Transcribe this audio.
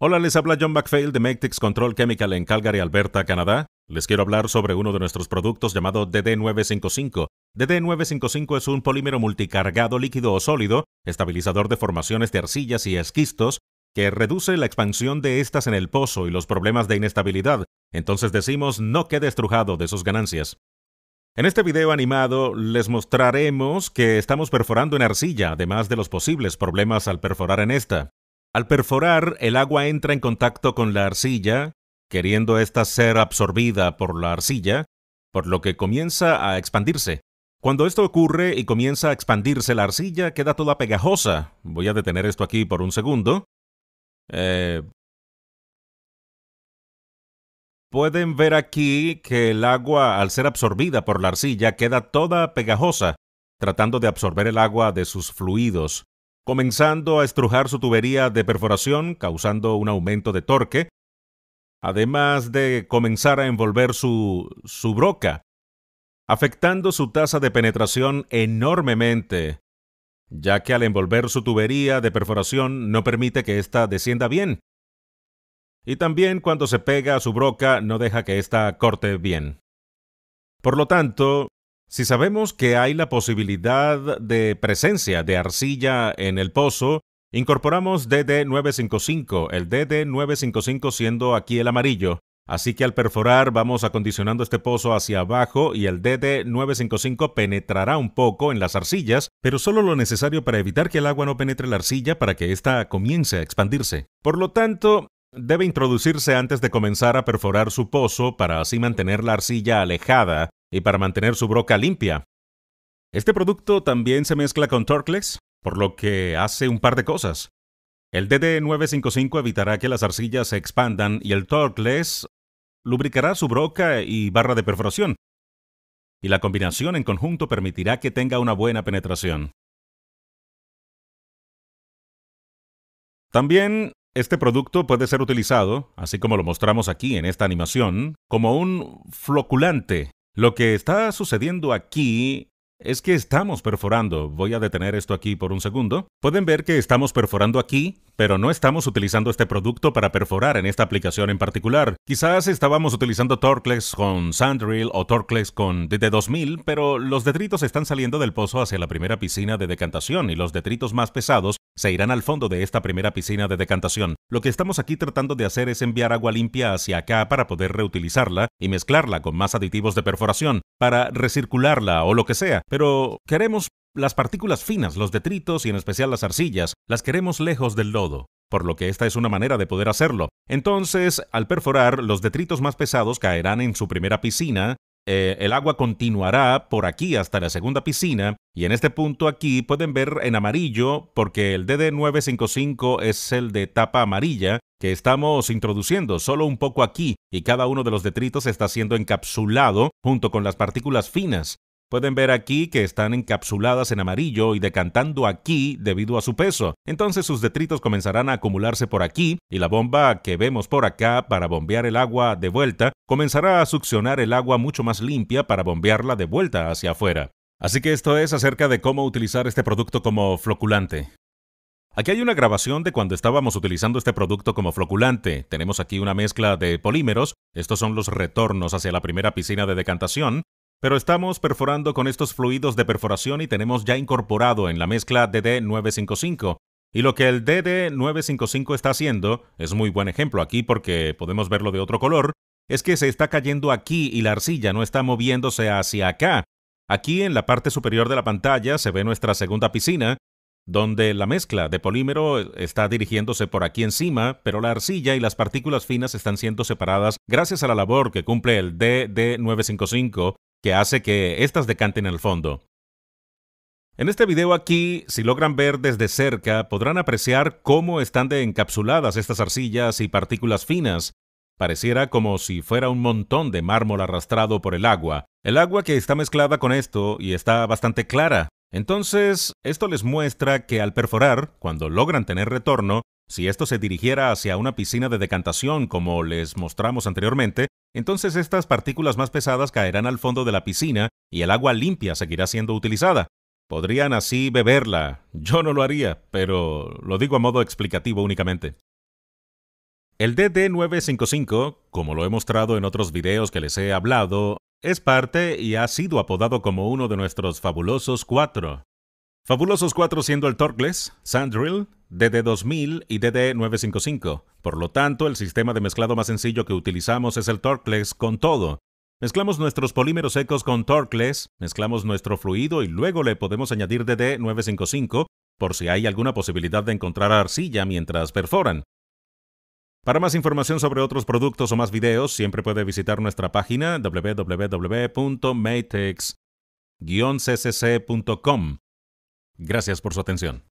Hola, les habla John McPhail de Mectix Control Chemical en Calgary, Alberta, Canadá. Les quiero hablar sobre uno de nuestros productos llamado DD955. DD955 es un polímero multicargado líquido o sólido, estabilizador de formaciones de arcillas y esquistos, que reduce la expansión de estas en el pozo y los problemas de inestabilidad. Entonces decimos no quede estrujado de sus ganancias. En este video animado les mostraremos que estamos perforando en arcilla, además de los posibles problemas al perforar en esta. Al perforar, el agua entra en contacto con la arcilla, queriendo ésta ser absorbida por la arcilla, por lo que comienza a expandirse. Cuando esto ocurre y comienza a expandirse la arcilla, queda toda pegajosa. Voy a detener esto aquí por un segundo. Eh, pueden ver aquí que el agua, al ser absorbida por la arcilla, queda toda pegajosa, tratando de absorber el agua de sus fluidos comenzando a estrujar su tubería de perforación, causando un aumento de torque, además de comenzar a envolver su, su broca, afectando su tasa de penetración enormemente, ya que al envolver su tubería de perforación no permite que ésta descienda bien. Y también cuando se pega a su broca no deja que ésta corte bien. Por lo tanto, si sabemos que hay la posibilidad de presencia de arcilla en el pozo, incorporamos DD955, el DD955 siendo aquí el amarillo. Así que al perforar vamos acondicionando este pozo hacia abajo y el DD955 penetrará un poco en las arcillas, pero solo lo necesario para evitar que el agua no penetre la arcilla para que ésta comience a expandirse. Por lo tanto, debe introducirse antes de comenzar a perforar su pozo para así mantener la arcilla alejada y para mantener su broca limpia. Este producto también se mezcla con Torclex, por lo que hace un par de cosas. El DD955 evitará que las arcillas se expandan y el torcles lubricará su broca y barra de perforación. Y la combinación en conjunto permitirá que tenga una buena penetración. También este producto puede ser utilizado, así como lo mostramos aquí en esta animación, como un floculante lo que está sucediendo aquí es que estamos perforando. Voy a detener esto aquí por un segundo. Pueden ver que estamos perforando aquí pero no estamos utilizando este producto para perforar en esta aplicación en particular. Quizás estábamos utilizando Torclex con Sandrill o Torclex con DD2000, pero los detritos están saliendo del pozo hacia la primera piscina de decantación y los detritos más pesados se irán al fondo de esta primera piscina de decantación. Lo que estamos aquí tratando de hacer es enviar agua limpia hacia acá para poder reutilizarla y mezclarla con más aditivos de perforación, para recircularla o lo que sea, pero queremos las partículas finas, los detritos y en especial las arcillas, las queremos lejos del lodo, por lo que esta es una manera de poder hacerlo. Entonces, al perforar, los detritos más pesados caerán en su primera piscina, eh, el agua continuará por aquí hasta la segunda piscina, y en este punto aquí pueden ver en amarillo, porque el DD955 es el de tapa amarilla, que estamos introduciendo solo un poco aquí y cada uno de los detritos está siendo encapsulado junto con las partículas finas. Pueden ver aquí que están encapsuladas en amarillo y decantando aquí debido a su peso. Entonces sus detritos comenzarán a acumularse por aquí y la bomba que vemos por acá para bombear el agua de vuelta comenzará a succionar el agua mucho más limpia para bombearla de vuelta hacia afuera. Así que esto es acerca de cómo utilizar este producto como floculante. Aquí hay una grabación de cuando estábamos utilizando este producto como floculante. Tenemos aquí una mezcla de polímeros, estos son los retornos hacia la primera piscina de decantación, pero estamos perforando con estos fluidos de perforación y tenemos ya incorporado en la mezcla DD955. Y lo que el DD955 está haciendo, es muy buen ejemplo aquí porque podemos verlo de otro color, es que se está cayendo aquí y la arcilla no está moviéndose hacia acá. Aquí en la parte superior de la pantalla se ve nuestra segunda piscina, donde la mezcla de polímero está dirigiéndose por aquí encima, pero la arcilla y las partículas finas están siendo separadas gracias a la labor que cumple el DD955 que hace que éstas decanten al fondo. En este video aquí, si logran ver desde cerca, podrán apreciar cómo están de encapsuladas estas arcillas y partículas finas. Pareciera como si fuera un montón de mármol arrastrado por el agua. El agua que está mezclada con esto y está bastante clara. Entonces, esto les muestra que al perforar, cuando logran tener retorno, si esto se dirigiera hacia una piscina de decantación como les mostramos anteriormente, entonces estas partículas más pesadas caerán al fondo de la piscina y el agua limpia seguirá siendo utilizada. Podrían así beberla. Yo no lo haría, pero lo digo a modo explicativo únicamente. El DD955, como lo he mostrado en otros videos que les he hablado, es parte y ha sido apodado como uno de nuestros fabulosos cuatro. Fabulosos cuatro siendo el Torcles, Sandrill, DD2000 y DD955. Por lo tanto, el sistema de mezclado más sencillo que utilizamos es el Torclex con todo. Mezclamos nuestros polímeros secos con Torclex, mezclamos nuestro fluido y luego le podemos añadir DD955 por si hay alguna posibilidad de encontrar arcilla mientras perforan. Para más información sobre otros productos o más videos, siempre puede visitar nuestra página www.matex-ccc.com. Gracias por su atención.